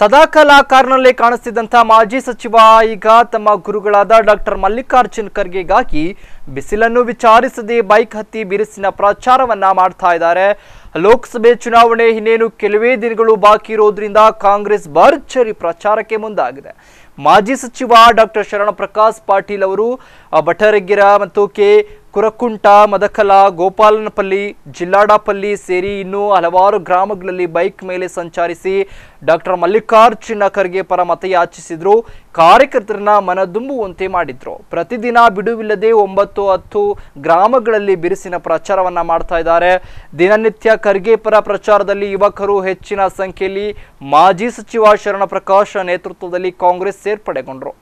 ಸದಾಕಾಲ ಕಾರ್ನಲ್ಲಿ ಕಾಣಿಸ್ತಿದ್ದಂಥ ಮಾಜಿ ಸಚಿವ ಈಗ ತಮ್ಮ ಗುರುಗಳಾದ ಡಾಕ್ಟರ್ ಮಲ್ಲಿಕಾರ್ಜುನ್ ಖರ್ಗೆಗಾಗಿ ಬಿಸಿಲನ್ನು ವಿಚಾರಿಸದೆ ಬೈಕ್ ಹತ್ತಿ ಬಿರುಸಿನ ಪ್ರಚಾರವನ್ನ ಮಾಡ್ತಾ ಇದ್ದಾರೆ ಲೋಕಸಭೆ ಚುನಾವಣೆ ಇನ್ನೇನು ಕೆಲವೇ ದಿನಗಳು ಬಾಕಿ ಇರೋದ್ರಿಂದ ಕಾಂಗ್ರೆಸ್ ಭರ್ಜರಿ ಪ್ರಚಾರಕ್ಕೆ ಮುಂದಾಗಿದೆ ಮಾಜಿ ಸಚಿವ ಡಾಕ್ಟರ್ ಶರಣ ಪ್ರಕಾಶ್ ಪಾಟೀಲ್ ಅವರು ಭಟರಗಿರ ಮತ್ತು ಕೆ ಕುರಕುಂಟ ಮದಕಲ ಗೋಪಾಲನಪಲ್ಲಿ ಜಿಲ್ಲಾಡಪಲ್ಲಿ ಸೇರಿ ಇನ್ನೂ ಹಲವಾರು ಗ್ರಾಮಗಳಲ್ಲಿ ಬೈಕ್ ಮೇಲೆ ಸಂಚರಿಸಿ ಡಾಕ್ಟರ್ ಮಲ್ಲಿಕಾರ್ಜುನ ಖರ್ಗೆ ಪರ ಮತಯಾಚಿಸಿದ್ರು ಕಾರ್ಯಕರ್ತರನ್ನ ಮನದುಂಬುವಂತೆ ಮಾಡಿದ್ರು ಪ್ರತಿದಿನ ಬಿಡುವಿಲ್ಲದೆ ಒಂಬತ್ತು ಹತ್ತು ಗ್ರಾಮಗಳಲ್ಲಿ ಬಿರುಸಿನ ಪ್ರಚಾರವನ್ನ ಮಾಡ್ತಾ ಇದ್ದಾರೆ ದಿನನಿತ್ಯ ಖರ್ಗೆ ಪರ ಪ್ರಚಾರದಲ್ಲಿ ಯುವಕರು ಹೆಚ್ಚಿನ ಸಂಖ್ಯೆಯಲ್ಲಿ ಮಾಜಿ ಸಚಿವ ಶರಣ ಪ್ರಕಾಶ ನೇತೃತ್ವದಲ್ಲಿ ಕಾಂಗ್ರೆಸ್ ಸೇರ್ಪಡೆಗೊಂಡರು